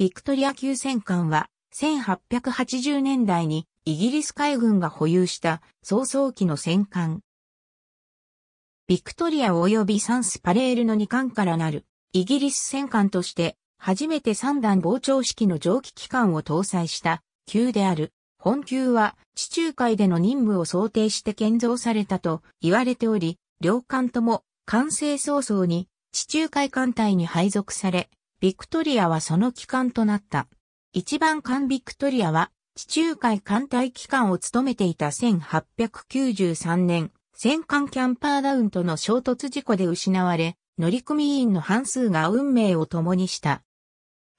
ビクトリア級戦艦は、1880年代にイギリス海軍が保有した早々期の戦艦。ビクトリア及びサンスパレールの2艦からなるイギリス戦艦として初めて3段膨張式の蒸気機関を搭載した級である。本級は地中海での任務を想定して建造されたと言われており、両艦とも完成早々に地中海艦隊に配属され、ビクトリアはその機関となった。一番艦ビクトリアは、地中海艦隊機関を務めていた1893年、戦艦キャンパーダウンとの衝突事故で失われ、乗組員の半数が運命を共にした。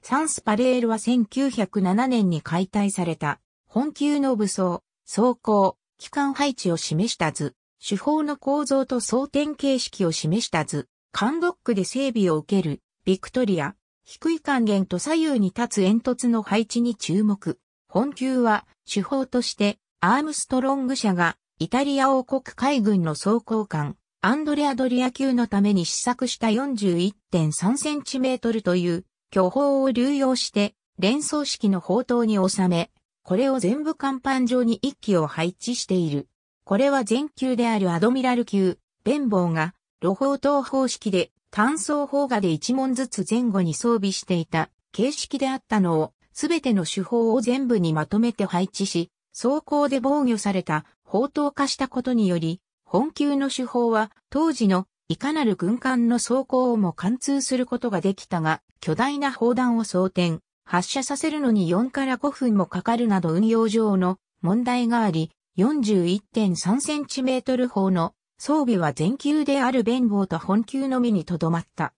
サンスパレールは1907年に解体された、本級の武装、装甲、機関配置を示した図、手法の構造と装填形式を示した図、艦ドックで整備を受ける、ビクトリア、低い還元と左右に立つ煙突の配置に注目。本級は手法としてアームストロング社がイタリア王国海軍の装甲艦アンドレアドリア級のために試作した 41.3cm という巨砲を流用して連装式の砲塔に収め、これを全部甲板上に一機を配置している。これは全級であるアドミラル級、弁棒が、露砲塔方式で単装砲画で1門ずつ前後に装備していた形式であったのを、すべての手法を全部にまとめて配置し、装甲で防御された砲塔化したことにより、本級の手法は当時のいかなる軍艦の装甲をも貫通することができたが、巨大な砲弾を装填、発射させるのに4から5分もかかるなど運用上の問題があり、41.3センチメートル砲の装備は全球である弁棒と本球のみにとどまった。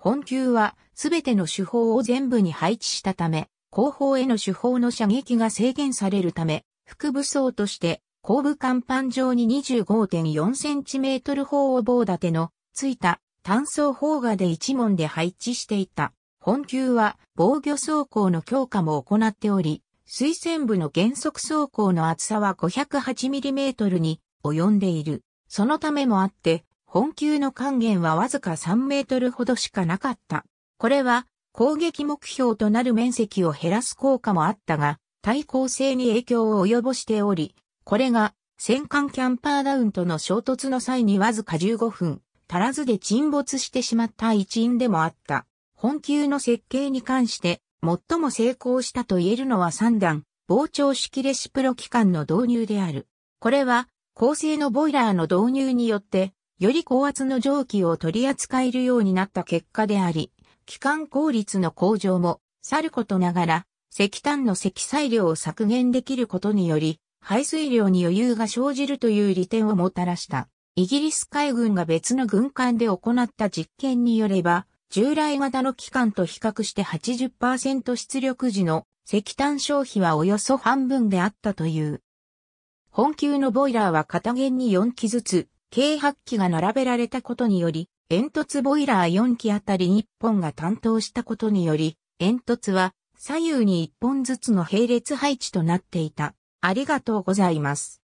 本球はすべての手法を全部に配置したため、後方への手法の射撃が制限されるため、副武装として後部甲板上に 25.4cm 砲を棒立てのついた単装砲画で一門で配置していた。本級は防御装甲の強化も行っており、推薦部の原則装甲の厚さは 508mm に及んでいる。そのためもあって、本級の還元はわずか3メートルほどしかなかった。これは攻撃目標となる面積を減らす効果もあったが、対抗性に影響を及ぼしており、これが戦艦キャンパーダウンとの衝突の際にわずか15分足らずで沈没してしまった一因でもあった。本級の設計に関して最も成功したと言えるのは3段、膨張式レシプロ機関の導入である。これは高性のボイラーの導入によって、より高圧の蒸気を取り扱えるようになった結果であり、機関効率の向上も、さることながら、石炭の積載量を削減できることにより、排水量に余裕が生じるという利点をもたらした。イギリス海軍が別の軍艦で行った実験によれば、従来型の機関と比較して80%出力時の石炭消費はおよそ半分であったという。本級のボイラーは片弦に4機ずつ、計8機が並べられたことにより、煙突ボイラー4機あたり日本が担当したことにより、煙突は左右に1本ずつの並列配置となっていた。ありがとうございます。